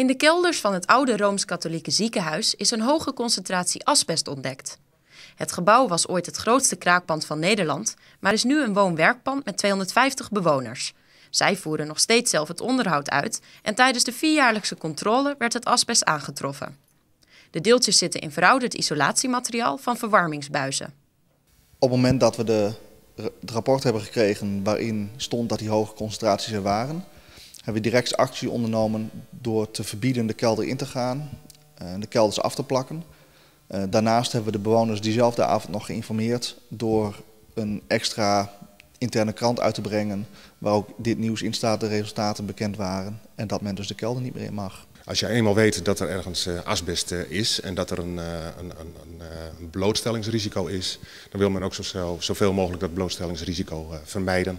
In de kelders van het oude Rooms-Katholieke ziekenhuis is een hoge concentratie asbest ontdekt. Het gebouw was ooit het grootste kraakpand van Nederland, maar is nu een woon-werkpand met 250 bewoners. Zij voeren nog steeds zelf het onderhoud uit en tijdens de vierjaarlijkse controle werd het asbest aangetroffen. De deeltjes zitten in verouderd isolatiemateriaal van verwarmingsbuizen. Op het moment dat we de, het rapport hebben gekregen waarin stond dat die hoge concentraties er waren, hebben we direct actie ondernomen door te verbieden de kelder in te gaan en eh, de kelders af te plakken. Eh, daarnaast hebben we de bewoners diezelfde avond nog geïnformeerd door een extra interne krant uit te brengen waar ook dit nieuws in staat de resultaten bekend waren en dat men dus de kelder niet meer in mag. Als je eenmaal weet dat er ergens eh, asbest is en dat er een, een, een, een blootstellingsrisico is, dan wil men ook zo, zoveel mogelijk dat blootstellingsrisico vermijden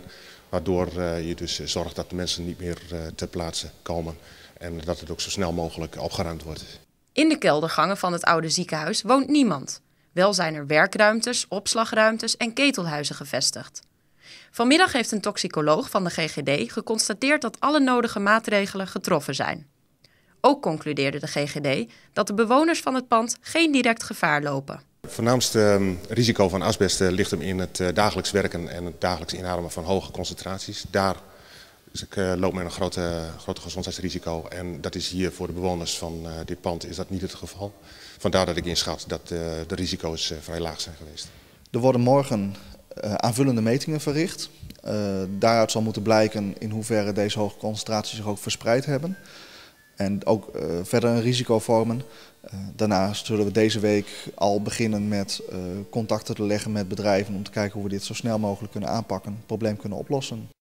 Waardoor eh, je dus eh, zorgt dat de mensen niet meer eh, ter plaatse komen en dat het ook zo snel mogelijk opgeruimd wordt. In de keldergangen van het oude ziekenhuis woont niemand. Wel zijn er werkruimtes, opslagruimtes en ketelhuizen gevestigd. Vanmiddag heeft een toxicoloog van de GGD geconstateerd dat alle nodige maatregelen getroffen zijn. Ook concludeerde de GGD dat de bewoners van het pand geen direct gevaar lopen. Het voornaamste ehm, risico van asbest ligt hem in het eh, dagelijks werken en het dagelijks inademen van hoge concentraties. Daar eh, loopt men een grote, grote gezondheidsrisico en dat is hier voor de bewoners van eh, dit pand is dat niet het geval. Vandaar dat ik inschat dat de risico's vrij laag zijn geweest. Er worden morgen aanvullende metingen verricht. daaruit zal moeten blijken in hoeverre deze hoge concentraties zich ook verspreid hebben. En ook eh, verder een risico vormen. Eh, daarnaast zullen we deze week al beginnen met eh, contacten te leggen met bedrijven om te kijken hoe we dit zo snel mogelijk kunnen aanpakken, het probleem kunnen oplossen.